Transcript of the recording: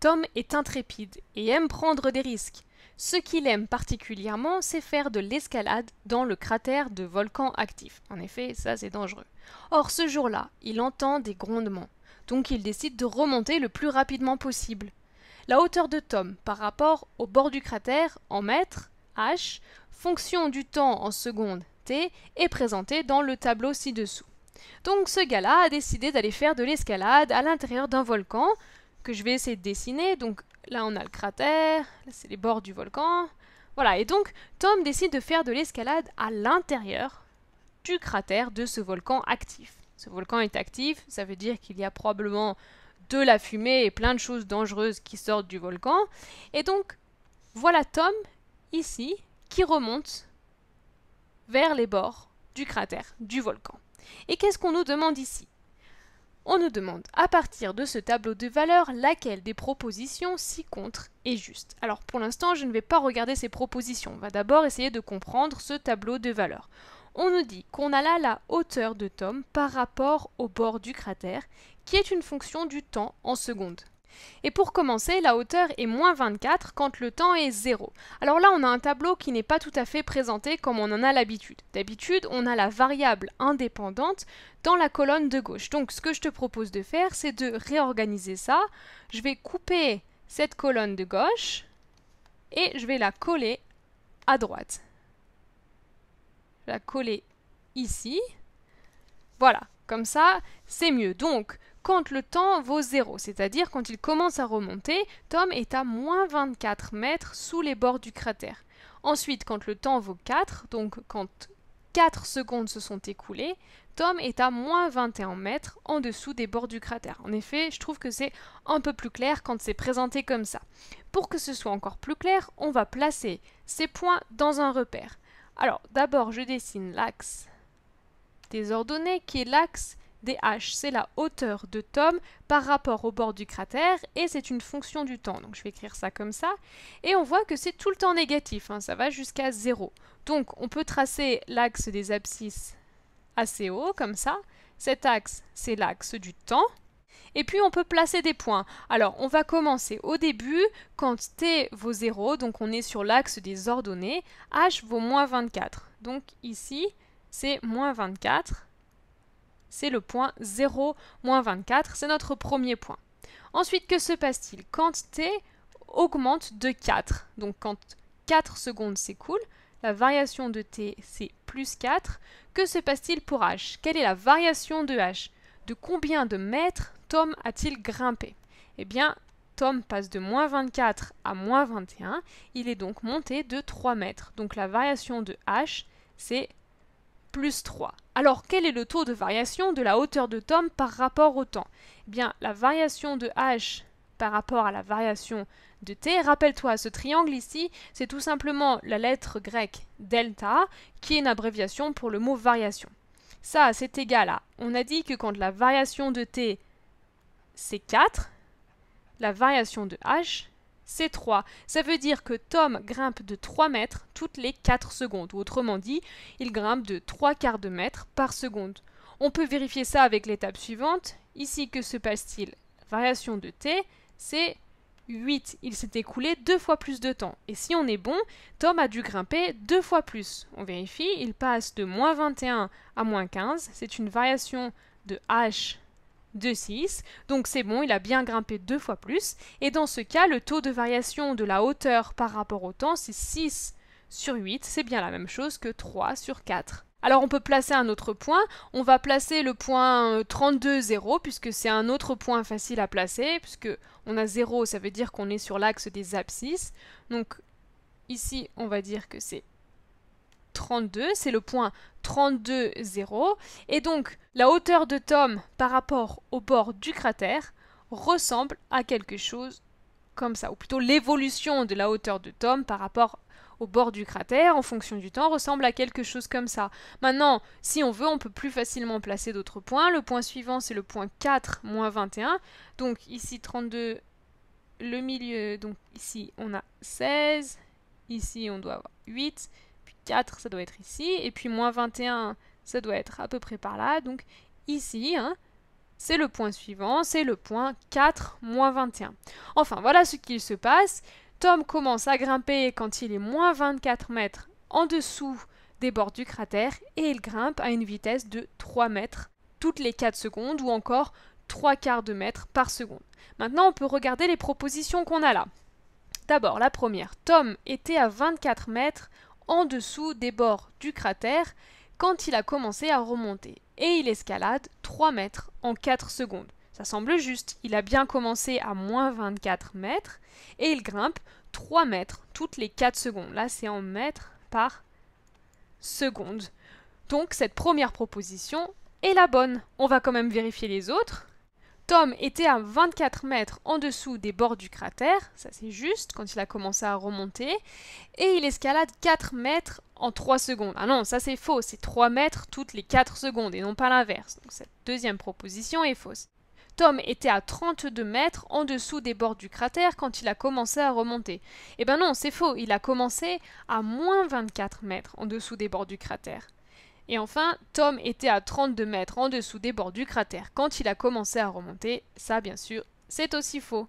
Tom est intrépide et aime prendre des risques. Ce qu'il aime particulièrement, c'est faire de l'escalade dans le cratère de volcan actif. En effet, ça c'est dangereux. Or, ce jour-là, il entend des grondements, donc il décide de remonter le plus rapidement possible. La hauteur de Tom par rapport au bord du cratère en mètres, h, fonction du temps en secondes, t, est présentée dans le tableau ci-dessous. Donc ce gars-là a décidé d'aller faire de l'escalade à l'intérieur d'un volcan, que je vais essayer de dessiner. Donc là, on a le cratère, c'est les bords du volcan. Voilà, et donc Tom décide de faire de l'escalade à l'intérieur du cratère de ce volcan actif. Ce volcan est actif, ça veut dire qu'il y a probablement de la fumée et plein de choses dangereuses qui sortent du volcan. Et donc, voilà Tom, ici, qui remonte vers les bords du cratère du volcan. Et qu'est-ce qu'on nous demande ici on nous demande à partir de ce tableau de valeurs laquelle des propositions si contre est juste. Alors pour l'instant je ne vais pas regarder ces propositions, on va d'abord essayer de comprendre ce tableau de valeurs. On nous dit qu'on a là la hauteur de Tom par rapport au bord du cratère, qui est une fonction du temps en secondes. Et pour commencer, la hauteur est moins 24 quand le temps est 0. Alors là, on a un tableau qui n'est pas tout à fait présenté comme on en a l'habitude. D'habitude, on a la variable indépendante dans la colonne de gauche. Donc ce que je te propose de faire, c'est de réorganiser ça. Je vais couper cette colonne de gauche et je vais la coller à droite. Je vais la coller ici. Voilà, comme ça, c'est mieux. Donc, quand le temps vaut zéro, c'est-à-dire quand il commence à remonter, Tom est à moins 24 mètres sous les bords du cratère. Ensuite, quand le temps vaut 4, donc quand 4 secondes se sont écoulées, Tom est à moins 21 mètres en dessous des bords du cratère. En effet, je trouve que c'est un peu plus clair quand c'est présenté comme ça. Pour que ce soit encore plus clair, on va placer ces points dans un repère. Alors, d'abord, je dessine l'axe des ordonnées qui est l'axe DH, c'est la hauteur de Tom par rapport au bord du cratère et c'est une fonction du temps. Donc je vais écrire ça comme ça. Et on voit que c'est tout le temps négatif, hein. ça va jusqu'à 0. Donc on peut tracer l'axe des abscisses assez haut, comme ça. Cet axe, c'est l'axe du temps. Et puis on peut placer des points. Alors on va commencer au début quand t vaut 0, donc on est sur l'axe des ordonnées, h vaut moins 24. Donc ici c'est moins 24 c'est le point 0, moins 24, c'est notre premier point. Ensuite, que se passe-t-il Quand t augmente de 4, donc quand 4 secondes s'écoulent, la variation de t c'est plus 4, que se passe-t-il pour h Quelle est la variation de h De combien de mètres Tom a-t-il grimpé Eh bien, Tom passe de moins 24 à moins 21, il est donc monté de 3 mètres. Donc la variation de h, c'est plus 3. Alors quel est le taux de variation de la hauteur de Tom par rapport au temps eh bien, la variation de h par rapport à la variation de t, rappelle-toi, ce triangle ici, c'est tout simplement la lettre grecque delta, qui est une abréviation pour le mot variation. Ça, c'est égal à, on a dit que quand la variation de t, c'est 4, la variation de h, c'est 3. Ça veut dire que Tom grimpe de 3 mètres toutes les 4 secondes, ou autrement dit, il grimpe de 3 quarts de mètre par seconde. On peut vérifier ça avec l'étape suivante. Ici, que se passe-t-il Variation de t, c'est 8. Il s'est écoulé deux fois plus de temps. Et si on est bon, Tom a dû grimper deux fois plus. On vérifie, il passe de moins 21 à moins 15. C'est une variation de h de 6. Donc c'est bon, il a bien grimpé deux fois plus. Et dans ce cas, le taux de variation de la hauteur par rapport au temps, c'est 6 sur 8. C'est bien la même chose que 3 sur 4. Alors on peut placer un autre point, on va placer le point 32, euh, 0, puisque c'est un autre point facile à placer, puisque on a 0, ça veut dire qu'on est sur l'axe des abscisses. Donc ici on va dire que c'est 32, c'est le point 32, 0, et donc la hauteur de Tom par rapport au bord du cratère ressemble à quelque chose comme ça, ou plutôt l'évolution de la hauteur de Tom par rapport au bord du cratère en fonction du temps ressemble à quelque chose comme ça. Maintenant, si on veut, on peut plus facilement placer d'autres points. Le point suivant, c'est le point 4 moins 21. Donc ici 32, le milieu, donc ici on a 16, ici on doit avoir 8, puis 4, ça doit être ici, et puis moins 21, ça doit être à peu près par là. Donc ici, hein, c'est le point suivant, c'est le point 4 moins 21. Enfin, voilà ce qu'il se passe. Tom commence à grimper quand il est moins 24 mètres en dessous des bords du cratère et il grimpe à une vitesse de 3 mètres toutes les 4 secondes ou encore 3 quarts de mètre par seconde. Maintenant, on peut regarder les propositions qu'on a là. D'abord, la première, Tom était à 24 mètres en dessous des bords du cratère quand il a commencé à remonter et il escalade 3 mètres en 4 secondes. Ça semble juste, il a bien commencé à moins 24 mètres et il grimpe 3 mètres toutes les 4 secondes. Là, c'est en mètres par seconde. Donc, cette première proposition est la bonne. On va quand même vérifier les autres. Tom était à 24 mètres en dessous des bords du cratère, ça c'est juste, quand il a commencé à remonter, et il escalade 4 mètres en 3 secondes. Ah non, ça c'est faux, c'est 3 mètres toutes les 4 secondes et non pas l'inverse. Donc cette deuxième proposition est fausse. Tom était à 32 mètres en dessous des bords du cratère quand il a commencé à remonter. Eh ben non, c'est faux, il a commencé à moins 24 mètres en dessous des bords du cratère. Et enfin, Tom était à 32 mètres en dessous des bords du cratère quand il a commencé à remonter. Ça, bien sûr, c'est aussi faux.